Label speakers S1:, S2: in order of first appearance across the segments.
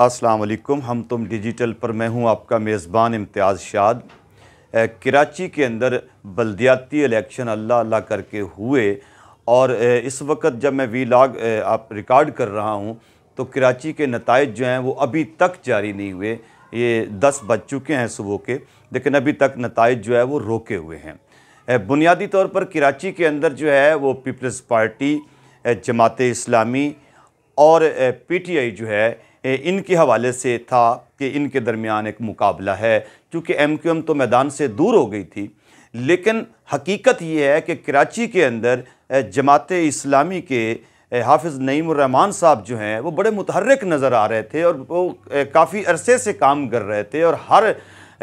S1: अस्सलाम वालेकुम हम तुम डिजिटल पर मैं हूं आपका मेज़बान इम्तियाज़ शाद कराची के अंदर बलदियाती इलेक्शन अल्लाह अल्लाह करके हुए और इस वक्त जब मैं वी लाग आप रिकॉर्ड कर रहा हूं तो कराची के नतज जो हैं वो अभी तक जारी नहीं हुए ये दस बज चुके हैं सुबह के लेकिन अभी तक नतज जो है वो रोके हुए हैं बुनियादी तौर पर कराची के अंदर जो है वो पीपल्स पार्टी जमात इस्लामी और पी टी आई जो है इनके हवाले से था कि इनके दरमियान एक मुकाबला है क्योंकि एम क्यू एम तो मैदान से दूर हो गई थी लेकिन हकीकत ये है कि कराची के अंदर जमात इस्लामी के हाफिज़ नईमान साहब जो हैं वो बड़े मुतहरक नज़र आ रहे थे और वो काफ़ी अरसे से काम कर रहे थे और हर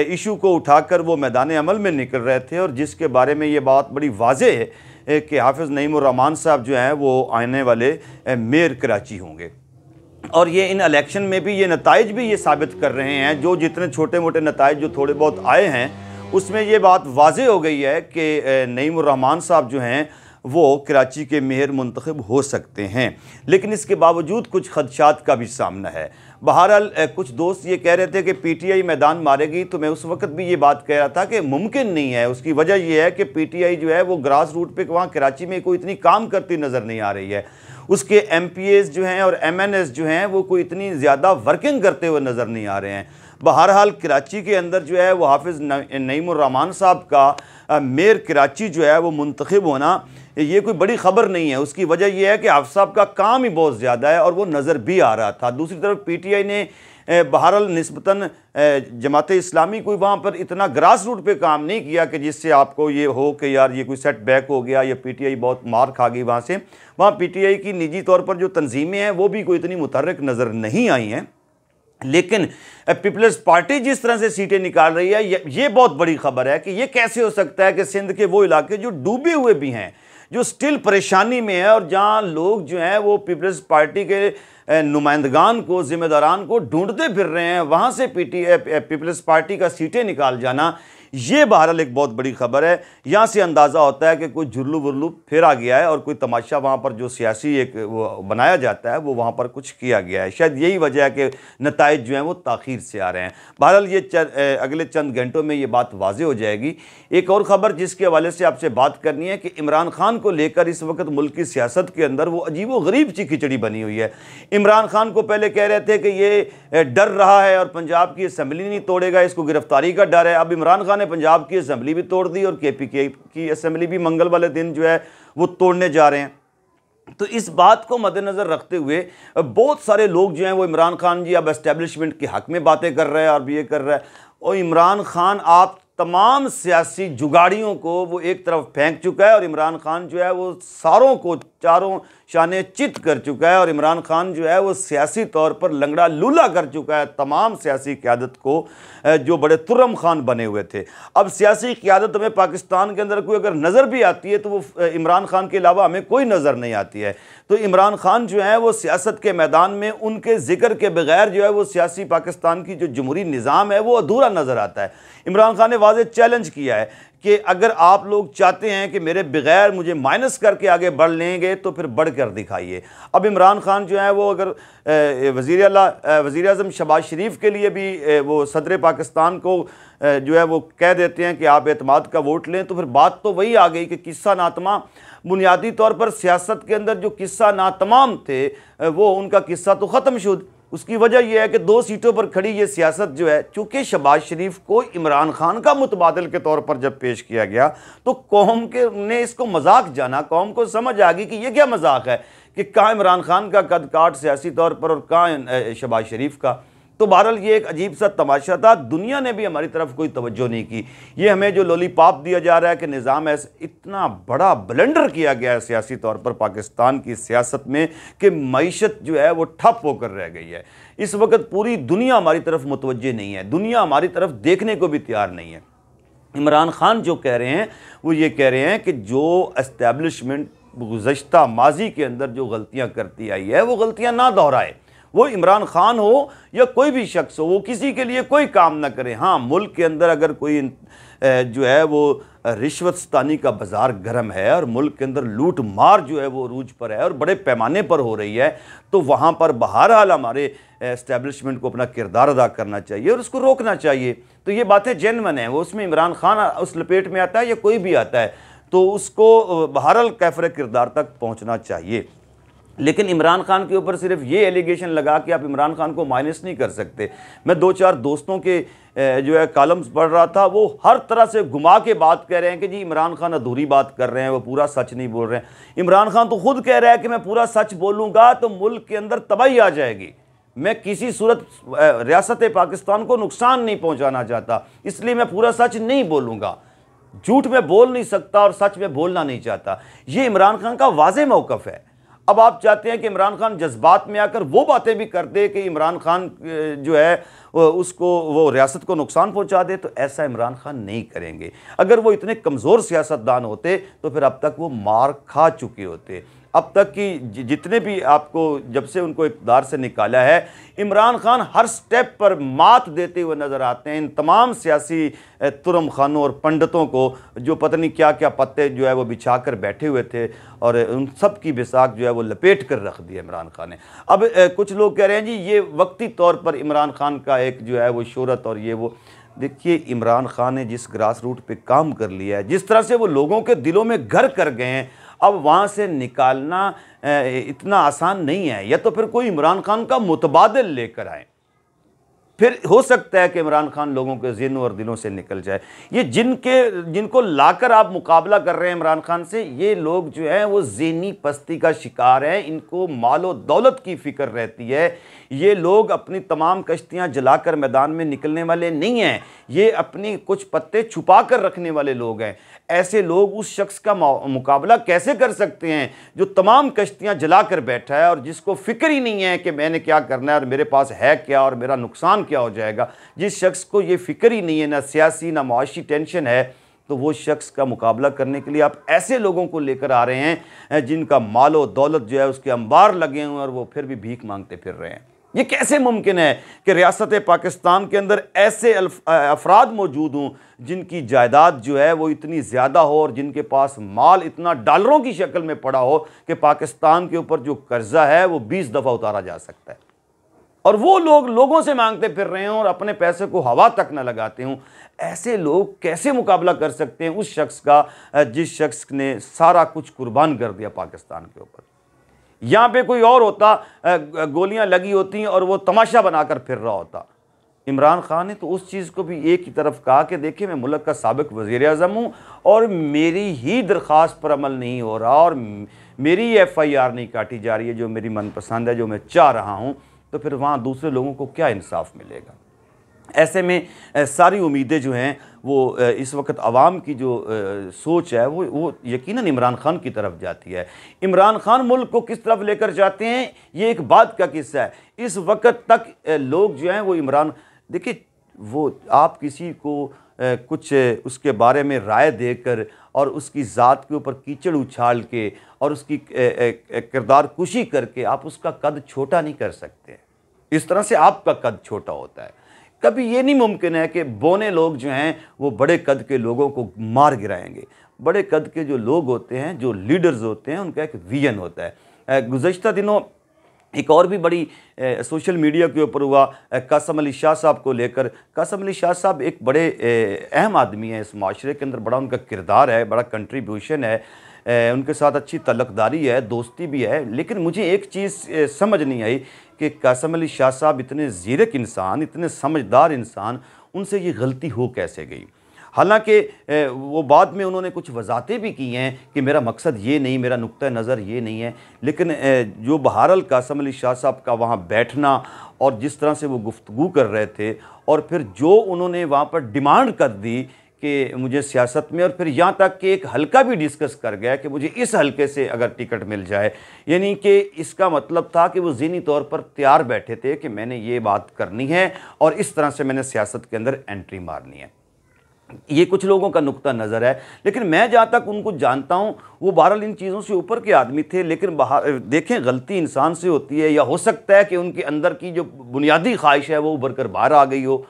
S1: इशू को उठाकर वो मैदान अमल में निकल रहे थे और जिसके बारे में ये बात बड़ी वाज है कि हाफिज़ नईमान साहब जो हैं वो आने वाले मेयर कराची होंगे और ये इन इलेक्शन में भी ये नतज भी ये साबित कर रहे हैं जो जितने छोटे मोटे नतज जो थोड़े बहुत आए हैं उसमें ये बात वाज हो गई है कि नईमान साहब जो हैं वो कराची के मेयर मंतखब हो सकते हैं लेकिन इसके बावजूद कुछ खदशात का भी सामना है बहरहाल कुछ दोस्त ये कह रहे थे कि पीटीआई मैदान मारेगी तो मैं उस वक्त भी ये बात कह रहा था कि मुमकिन नहीं है उसकी वजह यह है कि पीटीआई जो है वो ग्रास रूट पर वहाँ कराची में कोई इतनी काम करती नज़र नहीं आ रही है उसके एम जो हैं और एम जो हैं वो कोई इतनी ज़्यादा वर्किंग करते हुए नज़र नहीं आ रहे हैं बहरहाल कराची के अंदर जो है वो हाफिज़ नईमान साहब का मेयर कराची जो है वो मुंतखब होना ये कोई बड़ी खबर नहीं है उसकी वजह यह है कि हाफ साहब का काम ही बहुत ज़्यादा है और वो नज़र भी आ रहा था दूसरी तरफ पीटीआई ने बहरल नस्बता जमात इस्लामी कोई वहाँ पर इतना ग्रास रूट पर काम नहीं किया कि जिससे आपको ये हो कि यार ये कोई सेट बैक हो गया या पी टी आई बहुत मार खा गई वहाँ से वहाँ पी टी आई की निजी तौर पर जो तनजीमें हैं वो भी कोई इतनी मुतरक नज़र नहीं आई हैं लेकिन पीपल्स पार्टी जिस तरह से सीटें निकाल रही है ये बहुत बड़ी खबर है कि ये कैसे हो सकता है कि सिंध के वो इलाके जो डूबे हुए भी हैं जो स्टिल परेशानी में है और जहाँ लोग जो हैं वो पीपल्स पार्टी के नुमाइंदगान को जिम्मेदारान को ढूंढते फिर रहे हैं वहाँ से पीटी पीपल्स पार्टी का सीटें निकाल जाना ये बहरहाल एक बहुत बड़ी खबर है यहाँ से अंदाज़ा होता है कि कोई जुर्लू फिर फेरा गया है और कोई तमाशा वहाँ पर जो सियासी एक बनाया जाता है वो वहाँ पर कुछ किया गया है शायद यही वजह है कि नतज जो हैं वो ताखिर से आ रहे हैं बहरहाल ये चर, अगले चंद घंटों में ये बात वाजे हो जाएगी एक और ख़बर जिसके हवाले से आपसे बात करनी है कि इमरान खान को लेकर इस वक्त मुल्क की सियासत के अंदर वो अजीब व गरीब सी खिचड़ी बनी हुई है इमरान खान को पहले कह रहे थे कि ये डर रहा है और पंजाब की असम्बली नहीं तोड़ेगा इसको गिरफ्तारी का डर है अब इमरान खान ने पंजाब की असम्बली भी तोड़ दी और के पी के की असम्बली भी मंगल वाले दिन जो है वो तोड़ने जा रहे हैं तो इस बात को मद्देनज़र रखते हुए बहुत सारे लोग जो हैं वो इमरान खान जी अब इस्टेब्लिशमेंट के हक़ में बातें कर रहे हैं और भी ये कर रहे हैं और इमरान खान आप तमाम सियासी जुगाड़ियों को वो एक तरफ फेंक चुका है और इमरान खान जो है वो सारों को चारों शान चित कर चुका है और इमरान खान जो है वो सियासी तौर पर लंगड़ा लूला कर चुका है तमाम सियासी क्यादत को जो बड़े तुरम खान बने हुए थे अब सियासी क्यादत हमें पाकिस्तान के अंदर कोई अगर नज़र भी आती है तो वो इमरान खान के अलावा हमें कोई नज़र नहीं आती है तो इमरान खान जो है वो सियासत के मैदान में उनके जिक्र के बगैर जो है वो सियासी पाकिस्तान की जो जमहूरी निज़ाम है वो अधूरा नज़र आता है इमरान खान ने वाज चैलेंज किया है कि अगर आप लोग चाहते हैं कि मेरे बगैर मुझे माइनस करके आगे बढ़ लेंगे तो फिर बढ़ कर दिखाइए अब इमरान खान जो है वो अगर वज़ी अल वज़ी अजम शबाज शरीफ के लिए भी वो सदर पाकिस्तान को जो है वो कह देते हैं कि आप अतमाद का वोट लें तो फिर बात तो वही आ गई कि किस्सा नातमा बुनियादी तौर पर सियासत के अंदर जो किस्सा नातमाम थे वो उनका किस्सा तो ख़त्म शुद्ध उसकी वजह यह है कि दो सीटों पर खड़ी ये सियासत जो है चूँकि शबाज शरीफ को इमरान खान का मुतबादल के तौर पर जब पेश किया गया तो कौम के ने इसको मजाक जाना कौम को समझ आ गई कि यह क्या मजाक है कि कहाँ इमरान खान का कद काट सियासी तौर पर और कहाँ शबाज शरीफ का तो बहरहाल ये एक अजीब सा तमाशा था दुनिया ने भी हमारी तरफ कोई तवज्जो नहीं की ये हमें जो लॉलीपॉप दिया जा रहा है कि निज़ाम ऐसे इतना बड़ा ब्लेंडर किया गया है सियासी तौर पर पाकिस्तान की सियासत में कि मीशत जो है वो ठप होकर रह गई है इस वक्त पूरी दुनिया हमारी तरफ मुतवजह नहीं है दुनिया हमारी तरफ देखने को भी तैयार नहीं है इमरान खान जो कह रहे हैं वो ये कह रहे हैं कि जो इस्टेब्लिशमेंट गुज्त माजी के अंदर जो गलतियाँ करती आई है वो गलतियाँ ना दोहराए वो इमरान खान हो या कोई भी शख्स हो वो किसी के लिए कोई काम ना करे हाँ मुल्क के अंदर अगर कोई जो है वो रिश्वत का बाज़ार गर्म है और मुल्क के अंदर लूट मार जो है वो रूज पर है और बड़े पैमाने पर हो रही है तो वहाँ पर बहर हाल हमारे इस्टेबलिशमेंट को अपना किरदार अदा करना चाहिए और उसको रोकना चाहिए तो ये बातें जेनवन हैं वो उसमें इमरान खान उस लपेट में आता है या कोई भी आता है तो उसको बहरहाल कैफर किरदार तक पहुँचना चाहिए लेकिन इमरान खान के ऊपर सिर्फ ये एलिगेशन लगा कि आप इमरान खान को माइनस नहीं कर सकते मैं दो चार दोस्तों के जो है कॉलम्स पढ़ रहा था वो हर तरह से घुमा के बात कह रहे हैं कि जी इमरान खान अधूरी बात कर रहे हैं वो पूरा सच नहीं बोल रहे हैं इमरान खान तो खुद कह रहा है कि मैं पूरा सच बोलूँगा तो मुल्क के अंदर तबाही आ जाएगी मैं किसी सूरत रियासत पाकिस्तान को नुकसान नहीं पहुँचाना चाहता इसलिए मैं पूरा सच नहीं बोलूँगा झूठ में बोल नहीं सकता और सच में बोलना नहीं चाहता ये इमरान खान का वाज मौकफ़ है अब आप चाहते हैं कि इमरान खान जज्बात में आकर वो बातें भी कर दे कि इमरान खान जो है उसको वो रियासत को नुकसान पहुंचा दे तो ऐसा इमरान खान नहीं करेंगे अगर वो इतने कमज़ोर सियासतदान होते तो फिर अब तक वो मार खा चुके होते अब तक की जितने भी आपको जब से उनको इकदार से निकाला है इमरान खान हर स्टेप पर मात देते हुए नज़र आते हैं इन तमाम सियासी तुरम खानों और पंडितों को जो पता नहीं क्या क्या पत्ते जो है वो बिछा कर बैठे हुए थे और उन सब की बिसाख जो है वो लपेट कर रख दिया इमरान खान ने अब कुछ लोग कह रहे हैं जी ये वक्ती तौर पर इमरान खान का एक जो है वो शहरत और ये वो देखिए इमरान खान ने जिस ग्रास रूट पर काम कर लिया है जिस तरह से वो लोगों के दिलों में घर कर गए हैं अब वहाँ से निकालना इतना आसान नहीं है या तो फिर कोई इमरान खान का मुतबादल लेकर आए फिर हो सकता है कि इमरान खान लोगों के जिन और दिलों से निकल जाए ये जिनके जिनको लाकर आप मुकाबला कर रहे हैं इमरान खान से ये लोग जो हैं वो जहनी पस्ती का शिकार हैं इनको मालो दौलत की फ़िक्र रहती है ये लोग अपनी तमाम कश्तियाँ जलाकर मैदान में निकलने वाले नहीं हैं ये अपनी कुछ पत्ते छुपा कर रखने वाले लोग हैं ऐसे लोग उस शख्स का मुकाबला कैसे कर सकते हैं जो तमाम कश्तियाँ जला कर बैठा है और जिसको फ़िक्र ही नहीं है कि मैंने क्या करना है और मेरे पास है क्या और मेरा नुकसान क्या हो जाएगा जिस शख्स को ये फ़िक्र ही नहीं है ना सियासी ना मुआशी टेंशन है तो वो शख्स का मुकाबला करने के लिए आप ऐसे लोगों को लेकर आ रहे हैं जिनका मालो दौलत जो है उसके अंबार लगे हुए हैं और वो फिर भी भीख मांगते फिर रहे हैं ये कैसे मुमकिन है कि रियासत पाकिस्तान के अंदर ऐसे अफराद मौजूद हों जिनकी जायदाद जो है वो इतनी ज़्यादा हो और जिनके पास माल इतना डॉलरों की शक्ल में पड़ा हो कि पाकिस्तान के ऊपर जो कर्ज़ा है वो बीस दफ़ा उतारा जा सकता है और वो लोग लोगों से मांगते फिर रहे हैं और अपने पैसे को हवा तक न लगाते हों ऐसे लोग कैसे मुकाबला कर सकते हैं उस शख्स का जिस शख्स ने सारा कुछ कुर्बान कर दिया पाकिस्तान के ऊपर यहाँ पे कोई और होता गोलियाँ लगी होती और वो तमाशा बनाकर फिर रहा होता इमरान खान ने तो उस चीज़ को भी एक ही तरफ कहा कि देखिए मैं मुल्क का सबक वज़ी अजम हूँ और मेरी ही दरख्वास्त पर अमल नहीं हो रहा और मेरी एफ़ आई आर नहीं काटी जा रही है जो मेरी मनपसंद है जो मैं चाह रहा हूँ तो फिर वहाँ दूसरे लोगों को क्या इंसाफ मिलेगा ऐसे में सारी उम्मीदें जो हैं वो इस वक्त आवाम की जो सोच है वो वो यकीनन इमरान खान की तरफ जाती है इमरान खान मुल्क को किस तरफ लेकर जाते हैं ये एक बात का किस्सा है इस वक्त तक लोग जो हैं वो इमरान देखिए वो आप किसी को कुछ उसके बारे में राय देकर और उसकी ज़ात के ऊपर कीचड़ उछाल के और उसकी किरदार कुशी करके आप उसका कद छोटा नहीं कर सकते इस तरह से आपका कद छोटा होता है कभी ये नहीं मुमकिन है कि बोने लोग जो हैं वो बड़े कद के लोगों को मार गिराएंगे बड़े कद के जो लोग होते हैं जो लीडर्स होते हैं उनका एक विजन होता है गुज्त दिनों एक और भी बड़ी ए, सोशल मीडिया के ऊपर हुआ कासम अली शाह साहब को लेकर कासम अली शाह साहब एक बड़े अहम आदमी हैं इस माशरे के अंदर बड़ा उनका किरदार है बड़ा कंट्रीब्यूशन है ए, उनके साथ अच्छी तलकदारी है दोस्ती भी है लेकिन मुझे एक चीज़ समझ नहीं आई कि कासम अली शाह साहब इतने ज़ीरक इंसान इतने समझदार इंसान उनसे ये गलती हो कैसे गई हालांकि वो बाद में उन्होंने कुछ वजातें भी की हैं कि मेरा मकसद ये नहीं मेरा नुक़ नज़र ये नहीं है लेकिन जो बहरल कासम अली शाह साहब का वहाँ बैठना और जिस तरह से वो गुफ्तु कर रहे थे और फिर जो उन्होंने वहाँ पर डिमांड कर दी कि मुझे सियासत में और फिर यहाँ तक कि एक हल्का भी डिस्कस कर गया कि मुझे इस हल्के से अगर टिकट मिल जाए यानी कि इसका मतलब था कि वो जीनी तौर पर तैयार बैठे थे कि मैंने ये बात करनी है और इस तरह से मैंने सियासत के अंदर एंट्री मारनी है ये कुछ लोगों का नुक्ता नज़र है लेकिन मैं जहाँ तक उनको जानता हूँ वो बहरहाल इन चीज़ों से ऊपर के आदमी थे लेकिन बाहर देखें गलती इंसान से होती है या हो सकता है कि उनके अंदर की जो बुनियादी ख्वाहिश है वो उभर कर बाहर आ गई हो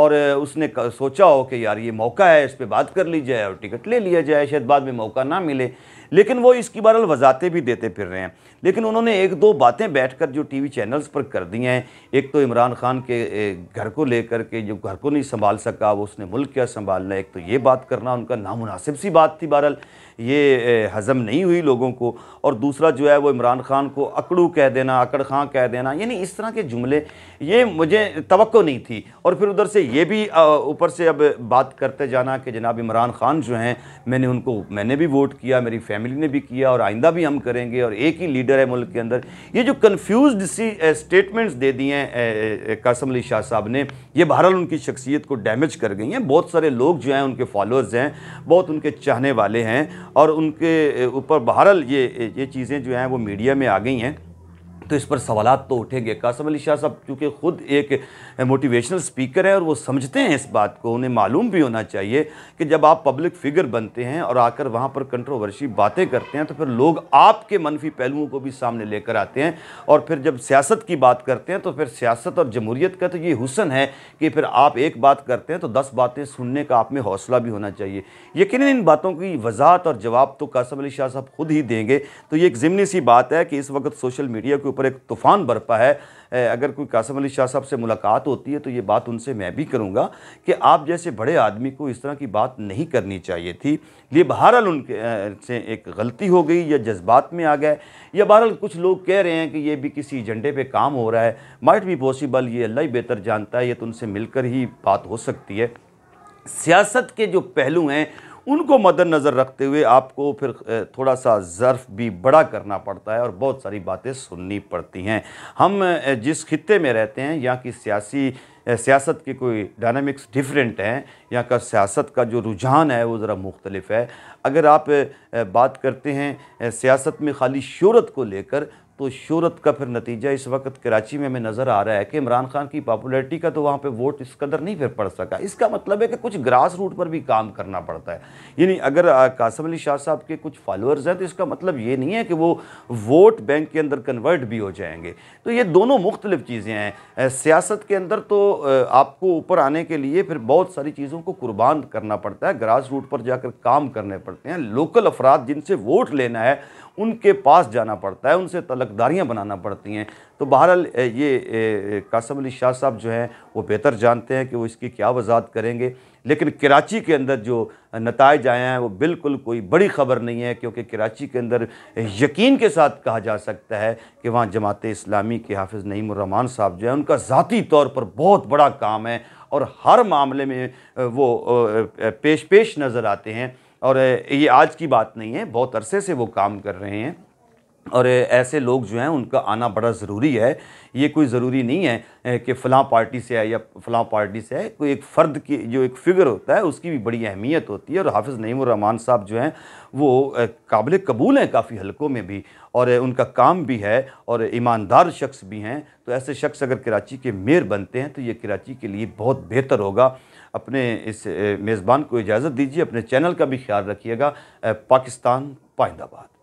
S1: और उसने सोचा हो कि यार ये मौका है इस पर बात कर ली जाए और टिकट ले लिया जाए शायद बाद में मौका ना मिले लेकिन वो इसकी बहरल वजातें भी देते फिर रहे हैं लेकिन उन्होंने एक दो बातें बैठकर जो टीवी चैनल्स पर कर दी हैं एक तो इमरान खान के घर को लेकर के जो घर को नहीं संभाल सका वो उसने मुल्क क्या संभालना एक तो ये बात करना उनका नामुनासिब सी बात थी बहरहाल ये हज़म नहीं हुई लोगों को और दूसरा जो है वो इमरान खान को अकड़ू कह देना अकड़ खां कह देना यानी इस तरह के जुमले ये मुझे तो नहीं थी और फिर उधर से ये भी ऊपर से अब बात करते जाना कि जनाब इमरान खान जो हैं मैंने उनको मैंने भी वोट किया मेरी फैमिली ने भी किया और आइंदा भी हम करेंगे और एक ही लीडर क्लियर है मुल्क के अंदर ये जो कन्फ्यूज स्टेटमेंट्स दे दिए हैं कासम अली शाह साहब ने ये बहरहाल उनकी शख्सियत को डैमेज कर गई हैं बहुत सारे लोग जो हैं उनके फॉलोअर्स हैं बहुत उनके चाहने वाले हैं और उनके ऊपर बहरहाल ये ये चीज़ें जो हैं वो मीडिया में आ गई हैं तो इस पर सवाल तो उठेंगे कासम अली शाह साहब चूँकि ख़ुद एक मोटिवेशनल स्पीकर हैं और वो समझते हैं इस बात को उन्हें मालूम भी होना चाहिए कि जब आप पब्लिक फिगर बनते हैं और आकर वहाँ पर कंट्रोवर्शी बातें करते हैं तो फिर लोग आपके मनफी पहलुओं को भी सामने लेकर आते हैं और फिर जब सियासत की बात करते हैं तो फिर सियासत और जमहूरीत का तो ये हुसन है कि फिर आप एक बात करते हैं तो दस बातें सुनने का आप में हौसला भी होना चाहिए यकीन इन बातों की वजाहत और जवाब तो कासम अली शाह साहब खुद ही देंगे तो ये एक ज़िमनी सी बात है कि इस वक्त सोशल मीडिया के ऊपर एक तूफ़ान बरपा है अगर कोई कासम अली शाह साहब से मुलाकात होती है तो ये बात उनसे मैं भी करूँगा कि आप जैसे बड़े आदमी को इस तरह की बात नहीं करनी चाहिए थी ये बहरहाल उनके से एक गलती हो गई या जज्बात में आ गए या बहरहाल कुछ लोग कह रहे हैं कि ये भी किसी एजेंडे पे काम हो रहा है माइट भी पॉसिबल ये अल्लाह ही बेहतर जानता है ये तो उनसे मिलकर ही बात हो सकती है सियासत के जो पहलू हैं उनको मद्दनज़र रखते हुए आपको फिर थोड़ा सा ज़र्फ भी बड़ा करना पड़ता है और बहुत सारी बातें सुननी पड़ती हैं हम जिस खत्े में रहते हैं यहाँ की सियासी सियासत के कोई डायनामिक्स डिफरेंट हैं यहाँ का सियासत का जो रुझान है वो ज़रा मुख्तलिफ है अगर आप बात करते हैं सियासत में खाली शहरत को लेकर तो शहरत का फिर नतीजा इस वक्त कराची में हमें नज़र आ रहा है कि इमरान खान की पॉपुलरिटी का तो वहाँ पे वोट इस कदर नहीं फिर पड़ सका इसका मतलब है कि कुछ ग्रास रूट पर भी काम करना पड़ता है यानी अगर कासम अली शाह साहब के कुछ फॉलोअर्स हैं तो इसका मतलब ये नहीं है कि वो वोट बैंक के अंदर कन्वर्ट भी हो जाएंगे तो ये दोनों मुख्तलिफ चीज़ें हैं सियासत के अंदर तो आपको ऊपर आने के लिए फिर बहुत सारी चीज़ों को कुर्बान करना पड़ता है ग्रास रूट पर जाकर काम करने पड़ते हैं लोकल अफराद जिनसे वोट लेना है उनके पास जाना पड़ता है उनसे तलक तकदारियाँ बनाना पड़ती हैं तो बहरहाल ये कासम अली शाह साहब जो हैं वो बेहतर जानते हैं कि वो इसकी क्या वजात करेंगे लेकिन कराची के अंदर जो नतज आए हैं वो बिल्कुल कोई बड़ी ख़बर नहीं है क्योंकि कराची के अंदर यकीन के साथ कहा जा सकता है कि वहाँ जमात इस्लामी के हाफिज़ नईमान साहब जो हैं उनका ज़ाती तौर पर बहुत बड़ा काम है और हर मामले में वो पेश पेश नज़र आते हैं और ये आज की बात नहीं है बहुत अरसे से वो काम कर रहे हैं और ऐसे लोग जो हैं उनका आना बड़ा ज़रूरी है ये कोई ज़रूरी नहीं है कि फ़लाँ पार्टी से है या फ़लाँ पार्टी से है कोई एक फ़र्द की जो एक फ़िगर होता है उसकी भी बड़ी अहमियत होती है और हाफिज़ नईमान साहब जो हैं वो काबिल कबूल हैं काफ़ी हलकों में भी और उनका काम भी है और ईमानदार शख्स भी हैं तो ऐसे शख्स अगर कराची के मेयर बनते हैं तो ये कराची के लिए बहुत बेहतर होगा अपने इस मेज़बान को इजाज़त दीजिए अपने चैनल का भी ख्याल रखिएगा पाकिस्तान पाइंदाबाद